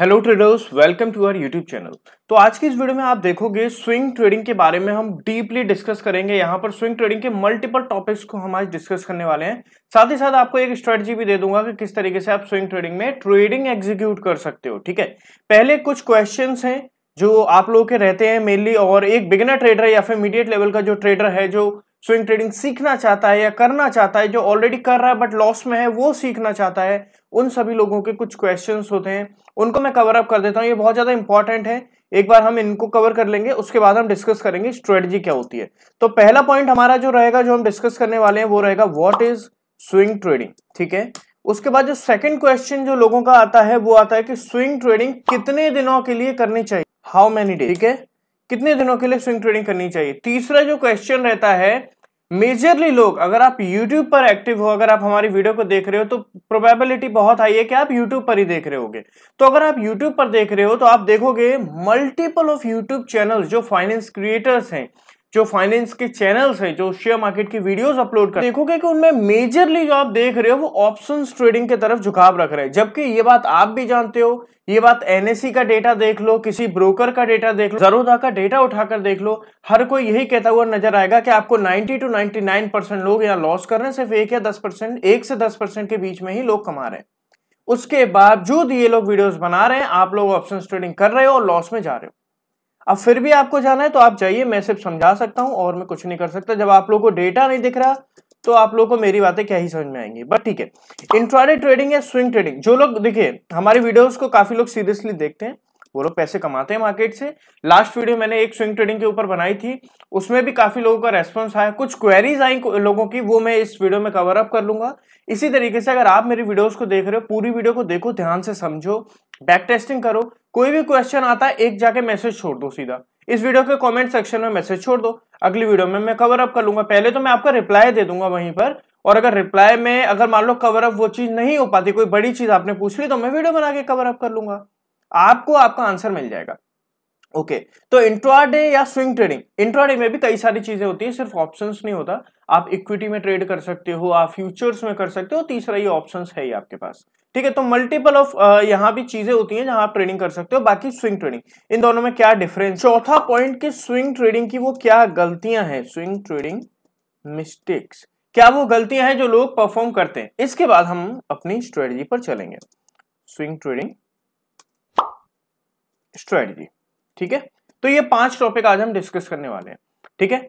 hello traders welcome to our YouTube channel तो आज की इस वीडियो में आप देखोगे स्विंग ट्रेडिंग के बारे में हम डीपली डिस्कस करेंगे यहां पर स्विंग ट्रेडिंग के मल्टीपल टॉपिक्स को हम आज डिस्कस करने वाले हैं साथ ही साथ आपको एक स्ट्रेटजी भी दे दूंगा कि किस तरीके से आप स्विंग ट्रेडिंग में ट्रेडिंग एग्जीक्यूट कर सकते हो ठीक है पहले कुछ क्वेश्चन हैं जो आप लोगों के रहते हैं मेनली और एक बिगिनर ट्रेडर या फिर मीडियट लेवल का जो ट्रेडर है जो स्विंग ट्रेडिंग सीखना चाहता है या करना चाहता है जो ऑलरेडी कर रहा है बट लॉस में है वो सीखना चाहता है उन सभी लोगों के कुछ क्वेश्चन होते हैं उनको मैं कवर अप कर देता हूँ ये बहुत ज़्यादा इंपॉर्टेंट है एक बार हम इनको कवर कर लेंगे उसके बाद हम डिस्कस करेंगे स्ट्रेटजी क्या होती है तो पहला पॉइंट हमारा जो रहेगा जो हम डिस्कस करने वाले हैं वो रहेगा व्हाट इज स्विंग ट्रेडिंग ठीक है उसके बाद जो सेकंड क्वेश्चन जो लोगों का आता है वो आता है कि स्विंग ट्रेडिंग कितने दिनों के लिए करनी चाहिए हाउ मेनी डे ठीक है कितने दिनों के लिए स्विंग ट्रेडिंग करनी चाहिए तीसरा जो क्वेश्चन रहता है मेजरली लोग अगर आप यूट्यूब पर एक्टिव हो अगर आप हमारी वीडियो को देख रहे हो तो प्रोबेबिलिटी बहुत हाई है कि आप यूट्यूब पर ही देख रहे होगे तो अगर आप यूट्यूब पर देख रहे हो तो आप देखोगे मल्टीपल ऑफ यूट्यूब चैनल जो फाइनेंस क्रिएटर्स हैं जो फाइनेंस के चैनल्स हैं जो शेयर मार्केट की वीडियोस अपलोड कर देखोगे कि उनमें मेजरली जो आप देख रहे हो वो ऑप्शन ट्रेडिंग की तरफ झुकाव रख रहे हैं जबकि ये बात आप भी जानते हो ये बात एनएससी का डेटा देख लो किसी ब्रोकर का डेटा देख लो जरोदा का डेटा उठाकर देख लो हर कोई यही कहता हुआ नजर आएगा कि आपको 90 टू 99 परसेंट लोग यहाँ लॉस कर रहे हैं सिर्फ एक या दस परसेंट एक से दस परसेंट के बीच में ही लोग कमा रहे हैं उसके बावजूद ये लोग वीडियोस बना रहे हैं आप लोग ऑप्शन ट्रेडिंग कर रहे हो और लॉस में जा रहे हो अब फिर भी आपको जाना है तो आप जाइए मैं सिर्फ समझा सकता हूँ और मैं कुछ नहीं कर सकता जब आप लोग को डेटा नहीं दिख रहा तो आप लोग को मेरी बातें क्या ही समझ में आएंगी बट ठीक है इंट्राडे ट्रेडिंग या स्विंग ट्रेडिंग जो लोग देखिए हमारी वीडियोस को काफी लोग सीरियसली देखते हैं वो लोग पैसे कमाते हैं मार्केट से लास्ट वीडियो मैंने एक स्विंग ट्रेडिंग के ऊपर बनाई थी उसमें भी काफी लोगों का रेस्पॉन्स आया कुछ क्वेरीज आई लोगों की वो मैं इस वीडियो में कवर अप कर लूंगा इसी तरीके से अगर आप मेरी वीडियोस को देख रहे हो पूरी वीडियो को देखो ध्यान से समझो बैक टेस्टिंग करो कोई भी क्वेश्चन आता है एक जाके मैसेज छोड़ दो सीधा इस वीडियो के कॉमेंट सेक्शन में मैसेज छोड़ दो अगली वीडियो में मैं कवर अप कर लूंगा पहले तो मैं आपका रिप्लाई दे दूंगा वहीं पर और अगर रिप्लाई में अगर मान लो कवर अप वो चीज नहीं हो पाती कोई बड़ी चीज आपने पूछ ली तो मैं वीडियो बना के कवर अप कर लूंगा आपको आपका आंसर मिल जाएगा ओके okay, तो इंट्राडे या स्विंग ट्रेडिंग इंट्राडे में भी कई सारी चीजें होती है सिर्फ ऑप्शंस नहीं होता आप इक्विटी में ट्रेड कर सकते हो आप फ्यूचर्स में कर सकते हो तीसरा ये ऑप्शंस है ही आपके पास ठीक है तो मल्टीपल ऑफ यहां भी चीजें होती हैं जहां आप ट्रेडिंग कर सकते हो बाकी स्विंग ट्रेडिंग इन दोनों में क्या डिफरेंस चौथा पॉइंट की स्विंग ट्रेडिंग की वो क्या गलतियां हैं स्विंग ट्रेडिंग मिस्टेक्स क्या वो गलतियां हैं जो लोग परफॉर्म करते हैं इसके बाद हम अपनी स्ट्रेटेजी पर चलेंगे स्विंग ट्रेडिंग स्ट्रेटजी ठीक है तो ये पांच टॉपिक आज हम डिस्कस करने वाले हैं ठीक है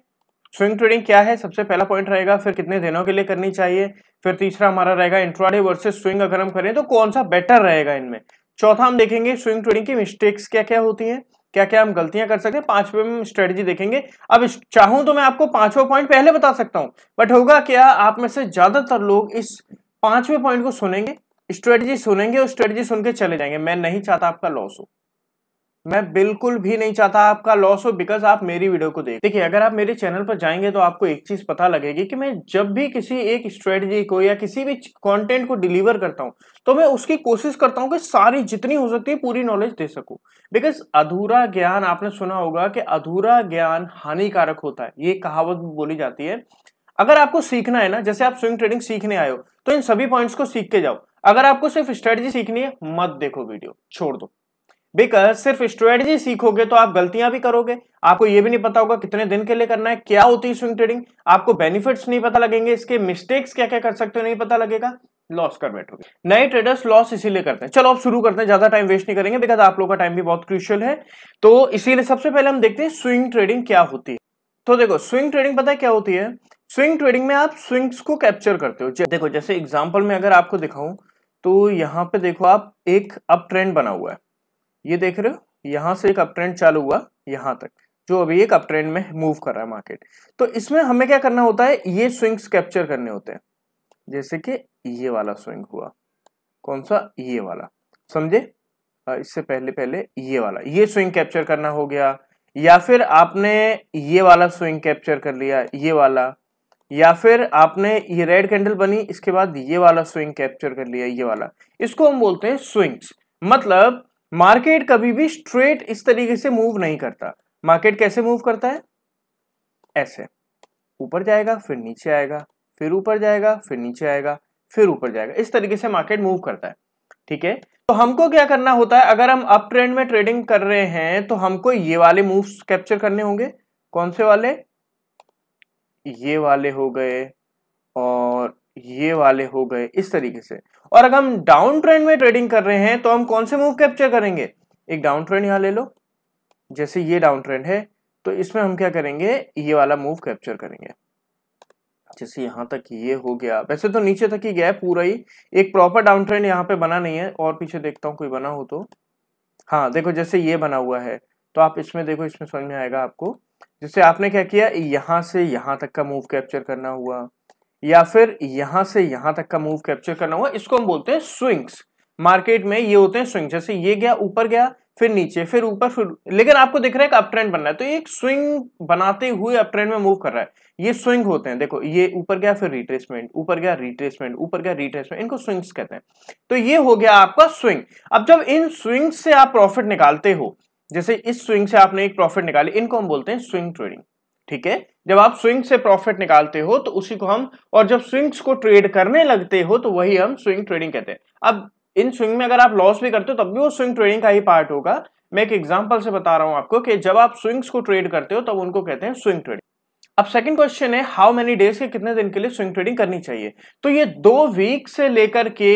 स्विंग ट्रेडिंग क्या है सबसे पहला पॉइंट रहेगा फिर कितने दिनों के लिए करनी चाहिए फिर तीसरा हमारा रहेगा इंट्राडे वर्सेस स्विंग अगर हम करें तो कौन सा बेटर रहेगा इनमें चौथा हम देखेंगे स्विंग ट्रेडिंग की मिस्टेक्स क्या क्या होती हैं क्या क्या हम गलतियां कर सकते हैं पांचवें में स्ट्रेटजी देखेंगे अब चाहूं तो मैं आपको पांचवा पॉइंट पहले बता सकता हूं बट होगा क्या आप में से ज्यादातर लोग इस पांचवें पॉइंट को सुनेंगे स्ट्रेटजी सुनेंगे और स्ट्रेटजी सुन के चले जाएंगे मैं नहीं चाहता आपका लॉस हो मैं बिल्कुल भी नहीं चाहता आपका लॉस हो बिकॉज आप मेरी वीडियो को देख देखिए अगर आप मेरे चैनल पर जाएंगे तो आपको एक चीज पता लगेगी कि मैं जब भी किसी एक स्ट्रेटजी को या किसी भी कंटेंट को डिलीवर करता हूं तो मैं उसकी कोशिश करता हूं कि सारी जितनी हो सकती है पूरी नॉलेज दे सकूं बिकॉज अधूरा ज्ञान आपने सुना होगा कि अधूरा ज्ञान हानिकारक होता है ये कहावत बोली जाती है अगर आपको सीखना है ना जैसे आप स्विंग ट्रेडिंग सीखने आए हो तो इन सभी पॉइंट्स को सीख के जाओ अगर आपको सिर्फ स्ट्रेटजी सीखनी है मत देखो वीडियो छोड़ दो बिकॉज सिर्फ स्ट्रेटजी सीखोगे तो आप गलतियां भी करोगे आपको ये भी नहीं पता होगा कितने दिन के लिए करना है क्या होती है स्विंग ट्रेडिंग आपको बेनिफिट्स नहीं पता लगेंगे इसके मिस्टेक्स क्या क्या कर सकते हो नहीं पता लगेगा लॉस कर बैठोगे नए ट्रेडर्स लॉस इसीलिए करते हैं चलो आप शुरू करते हैं ज्यादा टाइम वेस्ट नहीं करेंगे बिकॉज आप लोग का टाइम भी बहुत क्रूशियल है तो इसीलिए सबसे पहले हम देखते हैं स्विंग ट्रेडिंग क्या होती है तो देखो स्विंग ट्रेडिंग पता है क्या होती है स्विंग ट्रेडिंग में आप स्विंग्स को कैप्चर करते हो देखो जैसे एग्जाम्पल में अगर आपको दिखाऊं तो यहाँ पे देखो आप एक अप ट्रेंड बना हुआ है ये देख रहे हो यहां से एक अपट्रेंड चालू हुआ यहां तक जो अभी एक अपट्रेंड में मूव कर रहा है मार्केट तो इसमें हमें क्या करना होता है ये स्विंग्स कैप्चर करने होते हैं जैसे कि ये वाला स्विंग हुआ कौन सा ये वाला समझे इससे पहले पहले ये वाला ये स्विंग कैप्चर करना हो गया या फिर आपने ये वाला स्विंग कैप्चर कर लिया ये वाला या फिर आपने ये रेड कैंडल बनी इसके बाद ये वाला स्विंग कैप्चर कर लिया ये वाला इसको हम बोलते हैं स्विंग्स मतलब मार्केट कभी भी स्ट्रेट इस तरीके से मूव नहीं करता मार्केट कैसे मूव करता है ऐसे ऊपर जाएगा फिर नीचे आएगा फिर ऊपर जाएगा फिर नीचे आएगा फिर ऊपर जाएगा इस तरीके से मार्केट मूव करता है ठीक है तो हमको क्या करना होता है अगर हम अप ट्रेंड में ट्रेडिंग कर रहे हैं तो हमको ये वाले मूव्स कैप्चर करने होंगे कौन से वाले ये वाले हो गए ये वाले हो गए इस तरीके से और अगर हम डाउन ट्रेंड में ट्रेडिंग कर रहे हैं तो हम कौन से मूव कैप्चर करेंगे एक डाउन ट्रेंड यहां ले लो जैसे ये डाउन ट्रेंड है तो इसमें हम क्या करेंगे ये वाला मूव कैप्चर करेंगे जैसे यहां तक ये हो गया वैसे तो नीचे तक ही गया पूरा ही एक प्रॉपर डाउन ट्रेंड यहाँ पे बना नहीं है और पीछे देखता हूँ कोई बना हो तो हाँ देखो जैसे ये बना हुआ है तो आप इसमें देखो इसमें समझ में आएगा आपको जैसे आपने क्या किया यहां से यहां तक का मूव कैप्चर करना हुआ या फिर यहां से यहां तक का मूव कैप्चर करना हुआ इसको हम बोलते हैं स्विंग्स मार्केट में ये होते हैं स्विंग जैसे ये गया ऊपर गया फिर नीचे फिर ऊपर फिर लेकिन आपको दिख रहा है कि अप ट्रेंड बन रहा है तो एक स्विंग बनाते हुए अप ट्रेंड में मूव कर रहा है ये स्विंग होते हैं देखो ये ऊपर गया फिर रिट्रेसमेंट ऊपर गया रिट्रेसमेंट ऊपर गया रिट्रेसमेंट इनको स्विंग्स कहते हैं तो ये हो गया आपका स्विंग अब जब इन स्विंग से आप प्रॉफिट निकालते हो जैसे इस स्विंग से आपने एक प्रॉफिट निकाली इनको हम बोलते हैं स्विंग ट्रेडिंग ठीक है जब आप स्विंग से प्रॉफिट निकालते हो तो उसी को हम और जब स्विंग्स को ट्रेड करने लगते हो तो वही हम स्विंग ट्रेडिंग कहते हैं अब इन स्विंग में अगर आप लॉस भी करते हो तब भी वो स्विंग ट्रेडिंग का ही पार्ट होगा मैं एक एग्जांपल से बता रहा हूं आपको कि जब आप स्विंग्स को ट्रेड करते हो तब उनको कहते हैं स्विंग ट्रेडिंग अब सेकंड क्वेश्चन है हाउ मेनी डेज के कितने दिन के लिए स्विंग ट्रेडिंग करनी चाहिए तो ये दो वीक से लेकर के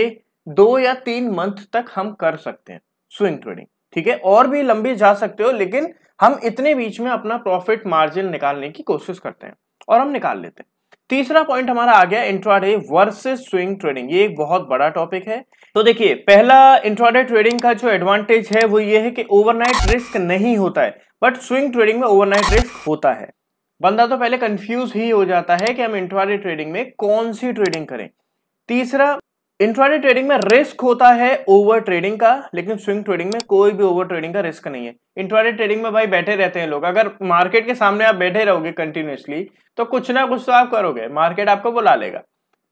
दो या तीन मंथ तक हम कर सकते हैं स्विंग ट्रेडिंग ठीक है और भी लंबी जा सकते हो लेकिन हम इतने बीच में अपना प्रॉफिट मार्जिन निकालने की कोशिश करते हैं और हम निकाल लेते हैं तीसरा पॉइंट हमारा आ गया इंट्राडे वर्सेस स्विंग ट्रेडिंग ये एक बहुत बड़ा टॉपिक है तो देखिए पहला इंट्राडे ट्रेडिंग का जो एडवांटेज है वो ये है कि ओवरनाइट रिस्क नहीं होता है बट स्विंग ट्रेडिंग में ओवरनाइट रिस्क होता है बंदा तो पहले कंफ्यूज ही हो जाता है कि हम इंट्राडे ट्रेडिंग में कौन सी ट्रेडिंग करें तीसरा इंट्राडे ट्रेडिंग में रिस्क होता है ओवर ट्रेडिंग का लेकिन स्विंग ट्रेडिंग में कोई भी ओवर ट्रेडिंग का रिस्क नहीं है इंट्राडे ट्रेडिंग में भाई बैठे रहते हैं लोग अगर मार्केट के सामने आप बैठे रहोगे कंटिन्यूसली तो कुछ ना कुछ तो आप करोगे मार्केट आपको बुला लेगा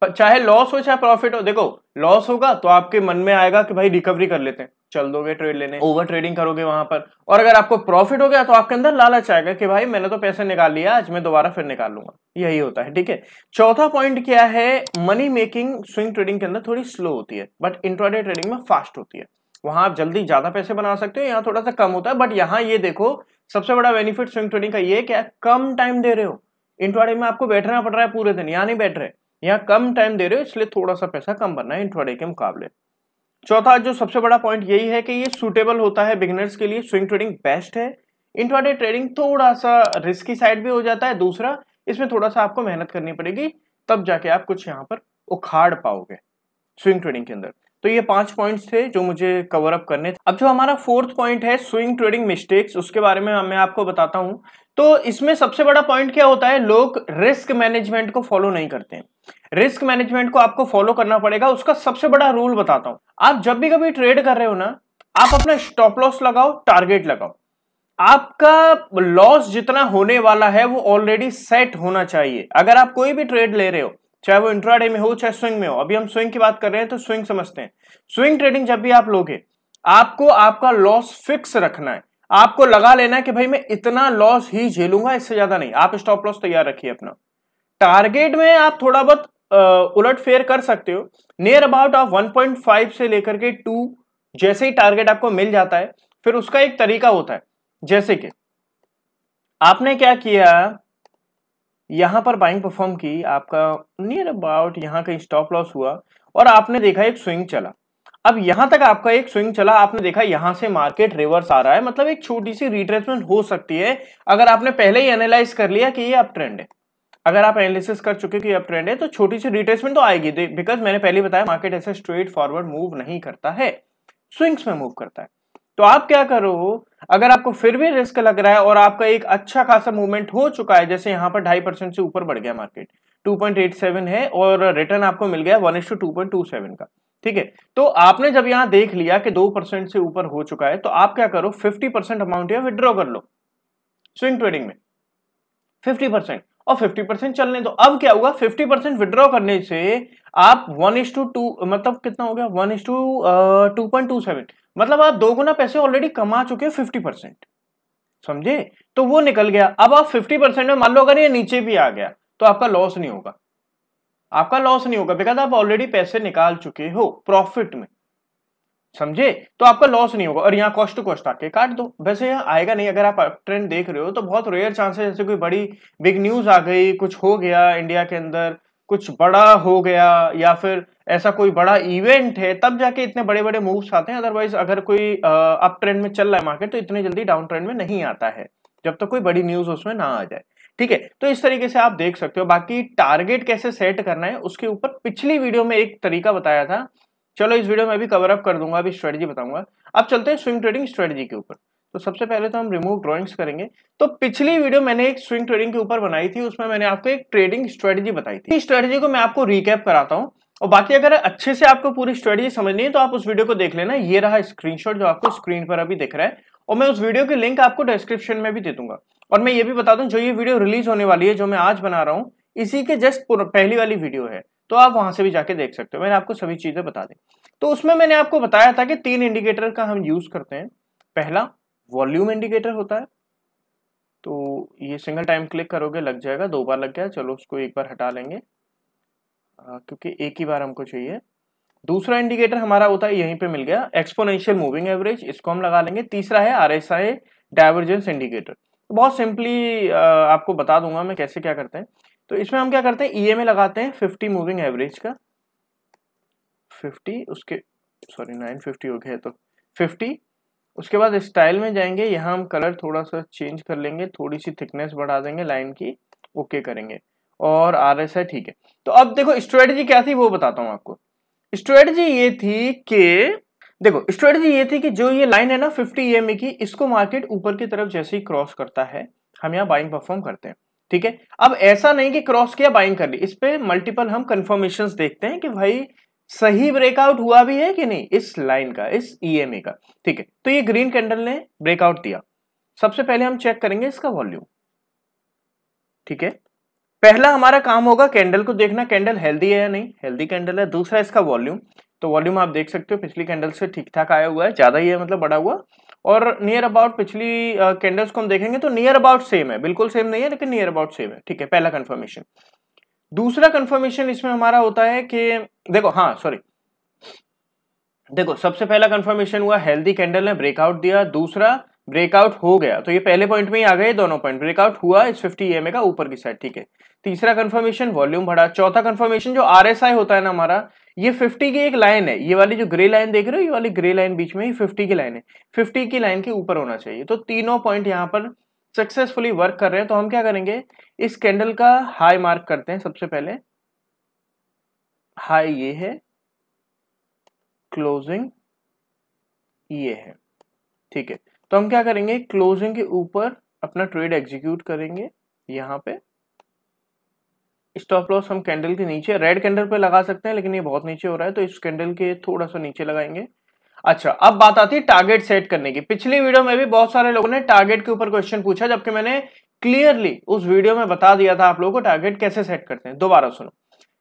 चाहे लॉस हो चाहे प्रॉफिट हो देखो लॉस होगा तो आपके मन में आएगा कि भाई रिकवरी कर लेते हैं चल दोगे ट्रेड लेने ओवर ट्रेडिंग करोगे वहां पर और अगर आपको प्रॉफिट हो गया तो आपके अंदर लालच आएगा कि भाई मैंने तो पैसे निकाल लिया आज मैं दोबारा फिर निकाल लूंगा यही होता है ठीक है चौथा पॉइंट क्या है मनी मेकिंग स्विंग ट्रेडिंग के अंदर थोड़ी स्लो होती है बट इंट्रोडे ट्रेडिंग में फास्ट होती है वहां आप जल्दी ज्यादा पैसे बना सकते हो यहाँ थोड़ा सा कम होता है बट यहाँ ये देखो सबसे बड़ा बेनिफिट स्विंग ट्रेडिंग का ये क्या कम टाइम दे रहे हो इंट्रोडे में आपको बैठना पड़ रहा है पूरे दिन यहाँ नहीं बैठ रहे यहाँ कम टाइम दे रहे हो इसलिए थोड़ा सा पैसा कम बनना है इंट्रोडे के मुकाबले चौथा जो सबसे बड़ा पॉइंट यही है कि ये सूटेबल होता है बिगिनर्स के लिए स्विंग ट्रेडिंग बेस्ट है इंट्रोडे ट्रेडिंग थोड़ा सा रिस्की साइड भी हो जाता है दूसरा इसमें थोड़ा सा आपको मेहनत करनी पड़ेगी तब जाके आप कुछ यहाँ पर उखाड़ पाओगे स्विंग ट्रेडिंग के अंदर तो ये पांच पॉइंट्स थे जो मुझे कवर अप करने थे अब जो हमारा फोर्थ पॉइंट है स्विंग ट्रेडिंग मिस्टेक्स उसके बारे में मैं आपको बताता हूं तो इसमें सबसे बड़ा पॉइंट क्या होता है लोग रिस्क मैनेजमेंट को फॉलो नहीं करते हैं रिस्क मैनेजमेंट को आपको फॉलो करना पड़ेगा उसका सबसे बड़ा रूल बताता हूं आप जब भी कभी ट्रेड कर रहे हो ना आप अपना स्टॉप लॉस लगाओ टारगेट लगाओ आपका लॉस जितना होने वाला है वो ऑलरेडी सेट होना चाहिए अगर आप कोई भी ट्रेड ले रहे हो चाहे वो इंट्राडे में हो चाहे स्विंग में हो अभी हम स्विंग की बात कर रहे हैं तो स्विंग समझते हैं स्विंग ट्रेडिंग जब भी आप लोगे आपको आपका लॉस फिक्स रखना है आपको लगा लेना है कि भाई मैं इतना लॉस ही झेलूंगा इससे ज्यादा नहीं आप स्टॉप लॉस तैयार रखिए अपना टारगेट में आप थोड़ा बहुत उलट फेर कर सकते हो नियर अबाउट ऑफ 1.5 से लेकर के 2 जैसे ही टारगेट आपको मिल जाता है फिर उसका एक तरीका होता है जैसे कि आपने क्या किया यहाँ पर बाइंग परफॉर्म की आपका नियर अबाउट यहाँ का स्टॉप लॉस हुआ और आपने देखा एक स्विंग चला अब यहाँ तक आपका एक स्विंग चला आपने देखा यहाँ से मार्केट रिवर्स आ रहा है मतलब एक छोटी सी रिट्रेसमेंट हो सकती है अगर आपने पहले ही एनालाइज कर लिया कि ये अप ट्रेंड है अगर आप एनालिसिस कर चुके कि अप ट्रेंड है तो छोटी सी रिट्रेसमेंट तो आएगी बिकॉज मैंने पहले बताया मार्केट ऐसे स्ट्रेट फॉरवर्ड मूव नहीं करता है स्विंग्स में मूव करता है तो आप क्या करो अगर आपको फिर भी रिस्क लग रहा है और आपका एक अच्छा खासा मूवमेंट हो चुका है जैसे यहां पर ढाई परसेंट से ऊपर बढ़ गया मार्केट 2.87 है और रिटर्न आपको मिल गया वन का ठीक है तो आपने जब यहां देख लिया कि दो परसेंट से ऊपर हो चुका है तो आप क्या करो फिफ्टी परसेंट अमाउंट या विद्रॉ कर लो स्विंग ट्रेडिंग में फिफ्टी परसेंट और 50 परसेंट चलने दो अब क्या हुआ 50 परसेंट विड्रॉ करने से आप वन इज टू टू मतलब कितना हो गया one is to two point two seven मतलब आप दो गुना पैसे ऑलरेडी कमा चुके हैं फिफ्टी परसेंट समझे तो वो निकल गया अब आप फिफ्टी परसेंट में मान लो अगर ये नीचे भी आ गया तो आपका लॉस नहीं होगा आपका लॉस नहीं होगा बिकॉज आप ऑलरेडी पैसे निकाल चुके हो प्रॉफिट में समझे तो आपका लॉस नहीं होगा और यहाँ कॉस्ट टू कॉस्ट आके काट दो वैसे यहाँ आएगा नहीं अगर आप ट्रेंड देख रहे हो तो बहुत रेयर चांसेस जैसे कोई बड़ी बिग न्यूज आ गई कुछ हो गया इंडिया के अंदर कुछ बड़ा हो गया या फिर ऐसा कोई बड़ा इवेंट है तब जाके इतने बड़े बड़े मूव्स आते हैं अदरवाइज अगर कोई अप ट्रेंड में चल रहा है मार्केट तो इतनी जल्दी डाउन ट्रेंड में नहीं आता है जब तक तो कोई बड़ी न्यूज उसमें ना आ जाए ठीक है तो इस तरीके से आप देख सकते हो बाकी टारगेट कैसे सेट करना है उसके ऊपर पिछली वीडियो में एक तरीका बताया था चलो इस वीडियो में भी कवर अप कर दूंगा अभी स्ट्रेटजी बताऊंगा अब चलते हैं स्विंग ट्रेडिंग स्ट्रेटजी के ऊपर तो सबसे पहले तो हम रिमूव ड्राइंग्स करेंगे तो पिछली वीडियो मैंने एक स्विंग ट्रेडिंग के ऊपर बनाई थी उसमें मैंने आपको एक ट्रेडिंग स्ट्रेटजी बताई थी स्ट्रेटजी को मैं आपको रिकेप कराता हूँ और बाकी अगर अच्छे से आपको पूरी स्ट्रेटजी समझनी है तो आप उस वीडियो को देख लेना ये रहा स्क्रीन जो आपको स्क्रीन पर अभी दिख रहा है और मैं उस वीडियो की लिंक आपको डिस्क्रिप्शन में भी दे दूंगा और मैं ये भी बता दूं जो ये वीडियो रिलीज होने वाली है जो मैं आज बना रहा हूँ इसी के जस्ट पहली वाली वीडियो है तो आप वहां से भी जाके देख सकते हो मैंने आपको सभी चीजें बता दी तो उसमें मैंने आपको बताया था कि तीन इंडिकेटर का हम यूज करते हैं पहला वॉल्यूम इंडिकेटर होता है तो ये सिंगल टाइम क्लिक करोगे लग जाएगा दो बार लग गया चलो उसको एक बार हटा लेंगे आ, क्योंकि एक ही बार हमको चाहिए दूसरा इंडिकेटर हमारा होता है यहीं पे मिल गया एक्सपोनेंशियल मूविंग एवरेज इसको हम लगा लेंगे तीसरा है R S I divergence indicator बहुत सिंपली आपको बता दूंगा मैं कैसे क्या करते हैं तो इसमें हम क्या करते हैं ई एम ए लगाते हैं फिफ्टी मूविंग एवरेज का फिफ्टी उसके सॉरी नाइन फिफ्टी हो गया तो फिफ्टी उसके बाद स्टाइल में जाएंगे यहाँ हम कलर थोड़ा सा चेंज कर लेंगे थोड़ी सी थिकनेस बढ़ा देंगे लाइन की ओके करेंगे और आर एस है ठीक है तो अब देखो स्ट्रेटजी क्या थी वो बताता हूँ आपको स्ट्रेटजी ये थी कि देखो स्ट्रेटजी ये थी कि जो ये लाइन है ना 50 ई की इसको मार्केट ऊपर की तरफ जैसे ही क्रॉस करता है हम यहाँ बाइंग परफॉर्म करते हैं ठीक है अब ऐसा नहीं कि क्रॉस किया बाइंग कर ली इस पर मल्टीपल हम कन्फर्मेशन देखते हैं कि भाई सही ब्रेकआउट हुआ भी है कि नहीं इस लाइन का इस ईएमए का ठीक है तो ये ग्रीन कैंडल ने ब्रेकआउट दिया सबसे पहले हम चेक करेंगे इसका वॉल्यूम ठीक है पहला हमारा काम होगा कैंडल को देखना कैंडल हेल्दी है या नहीं हेल्दी कैंडल है दूसरा इसका वॉल्यूम तो वॉल्यूम आप देख सकते हो पिछली कैंडल से ठीक ठाक आया हुआ है ज्यादा ही है मतलब बड़ा हुआ और नियर अबाउट पिछली कैंडल्स uh, को हम देखेंगे तो नियर अबाउट सेम है बिल्कुल सेम नहीं है लेकिन नियर अबाउट सेम है ठीक है पहला कंफर्मेशन दूसरा कंफर्मेशन इसमें हमारा होता है कि देखो हाँ सॉरी देखो सबसे पहला कंफर्मेशन हुआ हेल्दी कैंडल ने ब्रेकआउट दिया दूसरा ब्रेकआउट हो गया तो ये पहले पॉइंट में ही आ गए दोनों पॉइंट ब्रेकआउट हुआ इस 50 एम का ऊपर की साइड ठीक है तीसरा कंफर्मेशन वॉल्यूम बढ़ा चौथा कंफर्मेशन जो आर होता है ना हमारा ये 50 की एक लाइन है ये वाली जो ग्रे लाइन देख रहे हो ये वाली ग्रे लाइन बीच में ही 50 की लाइन है 50 की लाइन के ऊपर होना चाहिए तो तीनों पॉइंट यहाँ पर सक्सेसफुली वर्क कर रहे हैं तो हम क्या करेंगे इस कैंडल का हाई मार्क करते हैं सबसे पहले हाई ये है क्लोजिंग ये है ठीक है तो हम क्या करेंगे क्लोजिंग के ऊपर अपना ट्रेड एग्जीक्यूट करेंगे यहां पे स्टॉप लॉस हम कैंडल के नीचे रेड कैंडल पे लगा सकते हैं लेकिन ये बहुत नीचे हो रहा है तो इस कैंडल के थोड़ा सा नीचे लगाएंगे अच्छा अब बात आती है टारगेट सेट करने की पिछली वीडियो में भी बहुत सारे लोगों ने टारगेट के ऊपर क्वेश्चन पूछा जबकि मैंने क्लियरली उस वीडियो में बता दिया था आप लोगों को टारगेट कैसे सेट करते हैं दोबारा सुनो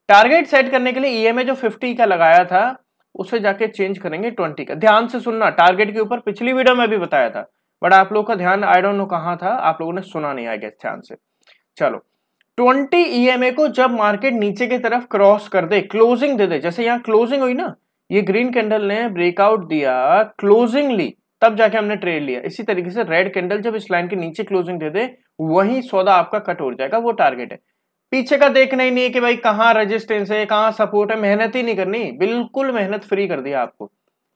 टारगेट सेट करने के लिए ईएमए जो 50 का लगाया था उसे जाके चेंज करेंगे 20 का ध्यान से सुनना टारगेट के ऊपर पिछली वीडियो में भी बताया था बट आप लोगों का ध्यान आई डोंट नो कहाँ था आप लोगों ने सुना नहीं आएगा ध्यान से चलो 20 ईएमए को जब मार्केट नीचे की तरफ क्रॉस कर दे क्लोजिंग दे दे जैसे यहाँ क्लोजिंग हुई ना ये ग्रीन कैंडल ने ब्रेकआउट दिया क्लोजिंगली तब जाके हमने ट्रेड लिया इसी तरीके से रेड कैंडल जब इस लाइन के नीचे क्लोजिंग दे दे वही सौदा आपका कट हो जाएगा वो टारगेट है पीछे का देखना ही नहीं है कि भाई कहाँ रजिस्टेंस है कहाँ सपोर्ट है मेहनत ही नहीं करनी बिल्कुल मेहनत फ्री कर दिया आपको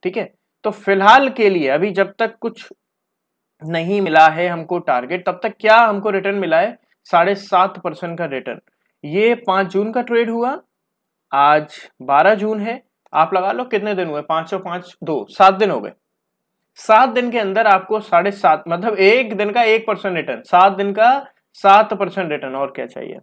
ठीक है तो फिलहाल के लिए अभी जब तक कुछ नहीं मिला है हमको टारगेट तब तक क्या हमको रिटर्न मिला है साढ़े सात परसेंट का रिटर्न ये पांच जून का ट्रेड हुआ आज बारह जून है आप लगा लो कितने दिन हुए पांच सौ पांच दो सात दिन हो गए सात दिन के अंदर आपको साढ़े सात मतलब एक दिन का एक परसेंट रिटर्न सात दिन का सात परसेंट रिटर्न और क्या चाहिए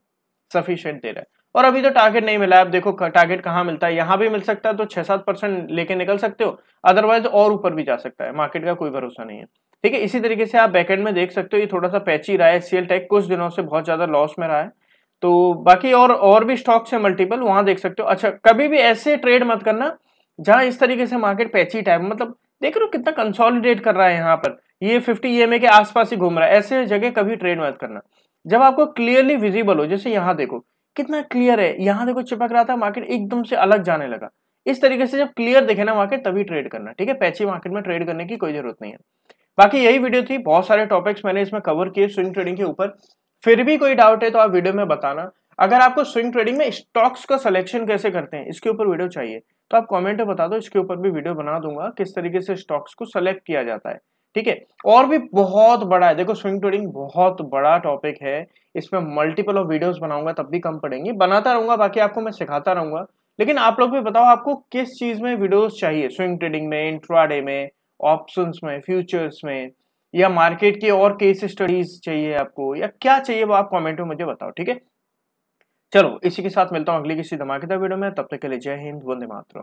सफिशियंट दे रहा है और अभी तो टारगेट नहीं मिला है आप देखो टारगेट कहाँ मिलता है यहाँ भी मिल सकता है तो छह सात परसेंट लेके निकल सकते हो अदरवाइज और ऊपर भी जा सकता है मार्केट का कोई भरोसा नहीं है ठीक है इसी तरीके से आप बैकेंड में देख सकते हो ये थोड़ा सा पैची रहा है सीएल टेक कुछ दिनों से बहुत ज्यादा लॉस में रहा है तो बाकी और और भी स्टॉक्स हैं मल्टीपल वहां देख सकते हो अच्छा कभी भी ऐसे ट्रेड मत करना जहां इस तरीके से मार्केट पैची टाइप मतलब देख रहे हो कितना कंसोलिडेट कर रहा है यहाँ पर ये फिफ्टी ई के आसपास ही घूम रहा है ऐसे जगह कभी ट्रेड मत करना जब आपको क्लियरली विजिबल हो जैसे यहाँ देखो कितना क्लियर है यहाँ देखो चिपक रहा था मार्केट एकदम से अलग जाने लगा इस तरीके से जब क्लियर देखे ना मार्केट तभी ट्रेड करना ठीक है पैची मार्केट में ट्रेड करने की कोई जरूरत नहीं है बाकी यही वीडियो थी बहुत सारे टॉपिक्स मैंने इसमें कवर किए स्विंग ट्रेडिंग के ऊपर फिर भी कोई डाउट है तो आप वीडियो में बताना अगर आपको स्विंग ट्रेडिंग में स्टॉक्स का सिलेक्शन कैसे करते हैं इसके ऊपर वीडियो चाहिए तो आप कमेंट में बता दो इसके ऊपर भी वीडियो बना दूंगा किस तरीके से स्टॉक्स को सिलेक्ट किया जाता है ठीक है और भी बहुत बड़ा है देखो स्विंग ट्रेडिंग बहुत बड़ा टॉपिक है इसमें मल्टीपल ऑफ वीडियोस बनाऊंगा तब भी कम पड़ेंगे बनाता रहूंगा बाकी आपको मैं सिखाता रहूंगा लेकिन आप लोग भी बताओ आपको किस चीज में वीडियोस चाहिए स्विंग ट्रेडिंग में इंट्राडे में ऑप्शंस में फ्यूचर्स में या मार्केट की और केस स्टडीज चाहिए आपको या क्या चाहिए वो आप कमेंट में मुझे बताओ ठीक है चलो इसी के साथ मिलता हूँ अगली किसी धमाकेदार वीडियो में तब तक के लिए जय हिंद वंदे मातरम